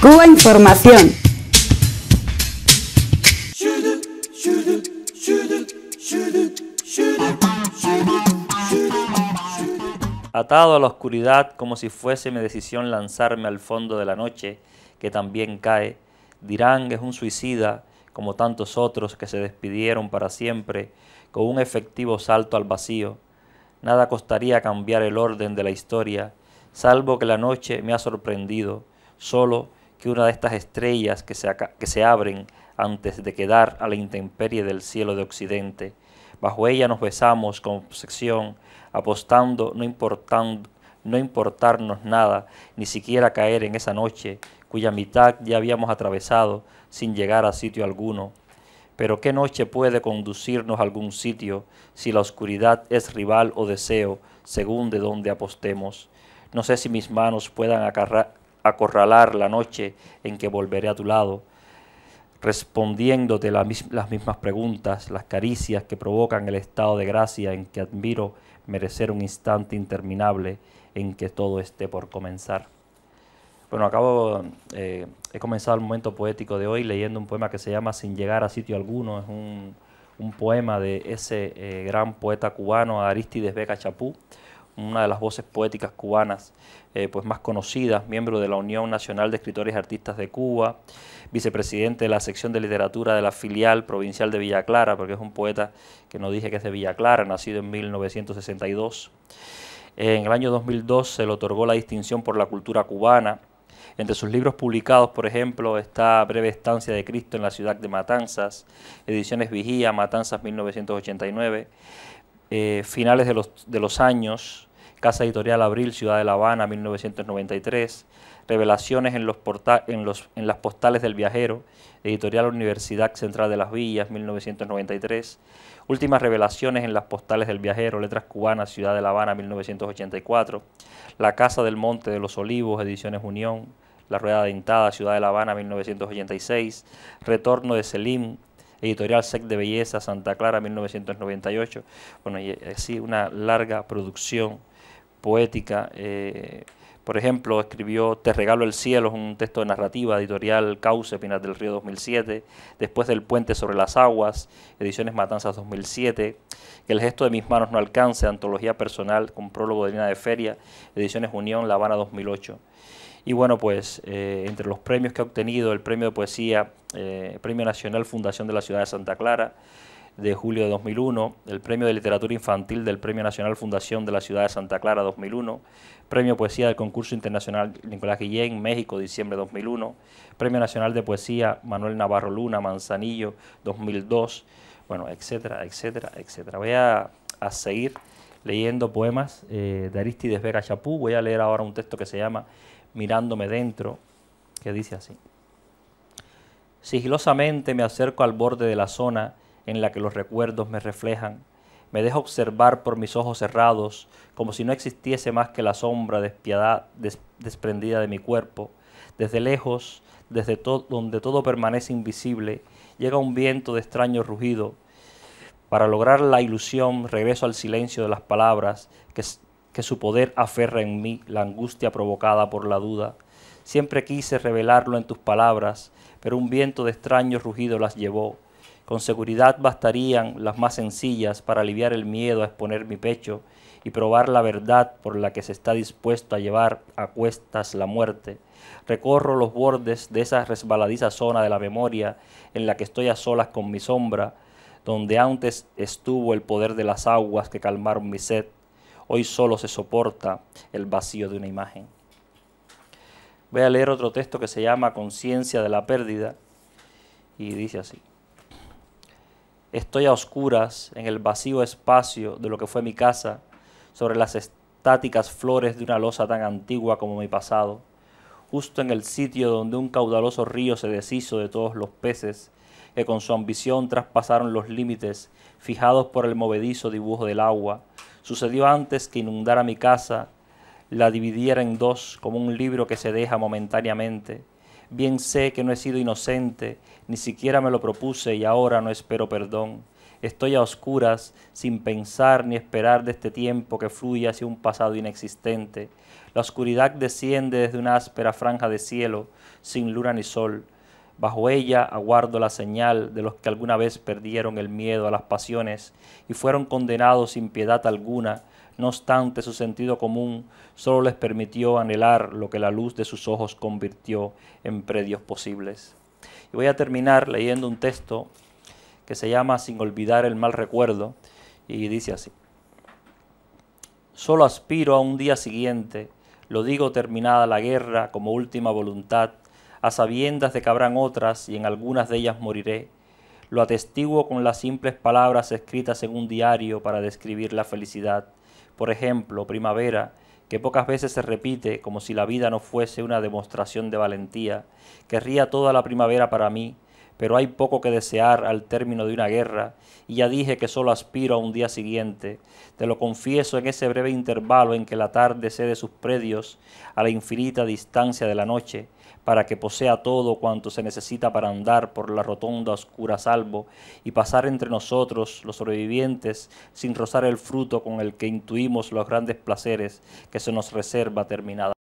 Cuba Información. Atado a la oscuridad como si fuese mi decisión lanzarme al fondo de la noche, que también cae, dirán que es un suicida como tantos otros que se despidieron para siempre con un efectivo salto al vacío. Nada costaría cambiar el orden de la historia, salvo que la noche me ha sorprendido, solo que una de estas estrellas que se, que se abren antes de quedar a la intemperie del cielo de Occidente. Bajo ella nos besamos con obsesión, apostando, no, no importarnos nada, ni siquiera caer en esa noche cuya mitad ya habíamos atravesado sin llegar a sitio alguno. Pero ¿qué noche puede conducirnos a algún sitio si la oscuridad es rival o deseo, según de donde apostemos? No sé si mis manos puedan agarrar acorralar la noche en que volveré a tu lado, respondiéndote las mismas preguntas, las caricias que provocan el estado de gracia en que admiro merecer un instante interminable en que todo esté por comenzar. Bueno, acabo, eh, he comenzado el momento poético de hoy leyendo un poema que se llama Sin llegar a sitio alguno. Es un, poema de ese eh, gran poeta cubano Aristides Vega Chapú, una de las voces poéticas cubanas eh, pues más conocidas, miembro de la Unión Nacional de Escritores y Artistas de Cuba, vicepresidente de la sección de literatura de la filial provincial de Villa Clara, porque es un poeta que no dije que es de Villa Clara, nacido en 1962. En el año 2002 se le otorgó la distinción por la cultura cubana. Entre sus libros publicados, por ejemplo, está Breve Estancia de Cristo en la ciudad de Matanzas, Ediciones Vigía, Matanzas 1989, eh, Finales los, de los años, Casa Editorial Abril, Ciudad de La Habana, 1993. Revelaciones en, los en, los, en las postales del viajero, Editorial Universidad Central de las Villas, 1993. Últimas revelaciones en las postales del viajero, Letras Cubanas, Ciudad de La Habana, 1984. La Casa del Monte de los Olivos, Ediciones Unión. La Rueda Dentada, Ciudad de La Habana, 1986. Retorno de Selim, Editorial SEC de Belleza, Santa Clara, 1998. Bueno, y así eh, una larga producción poética. Eh, por ejemplo, escribió Te regalo el cielo, es un texto de narrativa editorial Cauce, Pinas del Río 2007, después del Puente sobre las Aguas, ediciones Matanzas 2007, el gesto de mis manos no alcance, antología personal con prólogo de Lina de Feria, ediciones Unión, La Habana 2008. Y bueno, pues eh, entre los premios que ha obtenido, el premio de poesía, eh, Premio Nacional Fundación de la Ciudad de Santa Clara, de julio de 2001, el Premio de Literatura Infantil del Premio Nacional Fundación de la Ciudad de Santa Clara 2001, Premio Poesía del Concurso Internacional Nicolás Guillén, México, diciembre 2001, Premio Nacional de Poesía Manuel Navarro Luna, Manzanillo 2002, bueno, etcétera, etcétera, etcétera. Voy a, seguir leyendo poemas eh, de Aristides Vega Chapú. Voy a leer ahora un texto que se llama Mirándome Dentro, que dice así. Sigilosamente me acerco al borde de la zona en la que los recuerdos me reflejan. Me dejo observar por mis ojos cerrados, como si no existiese más que la sombra despiadada, desprendida de mi cuerpo. Desde lejos, desde donde todo permanece invisible, llega un viento de extraño rugido. Para lograr la ilusión, regreso al silencio de las palabras, que, que su poder aferra en mí la angustia provocada por la duda. Siempre quise revelarlo en tus palabras, pero un viento de extraño rugido las llevó con seguridad bastarían las más sencillas para aliviar el miedo a exponer mi pecho y probar la verdad por la que se está dispuesto a llevar a cuestas la muerte. Recorro los bordes de esa resbaladiza zona de la memoria en la que estoy a solas con mi sombra, donde antes estuvo el poder de las aguas que calmaron mi sed. Hoy solo se soporta el vacío de una imagen. Voy a leer otro texto que se llama Conciencia de la Pérdida y dice así. Estoy a oscuras en el vacío espacio de lo que fue mi casa, sobre las estáticas flores de una losa tan antigua como mi pasado, justo en el sitio donde un caudaloso río se deshizo de todos los peces que con su ambición traspasaron los límites fijados por el movedizo dibujo del agua. Sucedió antes que inundara mi casa, la dividiera en dos como un libro que se deja momentáneamente Bien sé que no he sido inocente, ni siquiera me lo propuse y ahora no espero perdón. Estoy a oscuras, sin pensar ni esperar de este tiempo que fluye hacia un pasado inexistente. La oscuridad desciende desde una áspera franja de cielo, sin luna ni sol. Bajo ella aguardo la señal de los que alguna vez perdieron el miedo a las pasiones y fueron condenados sin piedad alguna. No obstante, su sentido común solo les permitió anhelar lo que la luz de sus ojos convirtió en predios posibles. Y voy a terminar leyendo un texto que se llama Sin olvidar el mal recuerdo y dice así. Solo aspiro a un día siguiente, lo digo terminada la guerra como última voluntad a sabiendas de que habrán otras y en algunas de ellas moriré. Lo atestiguo con las simples palabras escritas en un diario para describir la felicidad. Por ejemplo, primavera, que pocas veces se repite como si la vida no fuese una demostración de valentía. Querría toda la primavera para mí, pero hay poco que desear al término de una guerra, y ya dije que solo aspiro a un día siguiente. Te lo confieso en ese breve intervalo en que la tarde cede sus predios a la infinita distancia de la noche, para que posea todo cuanto se necesita para andar por la rotonda oscura salvo y pasar entre nosotros, los sobrevivientes, sin rozar el fruto con el que intuimos los grandes placeres que se nos reserva terminada.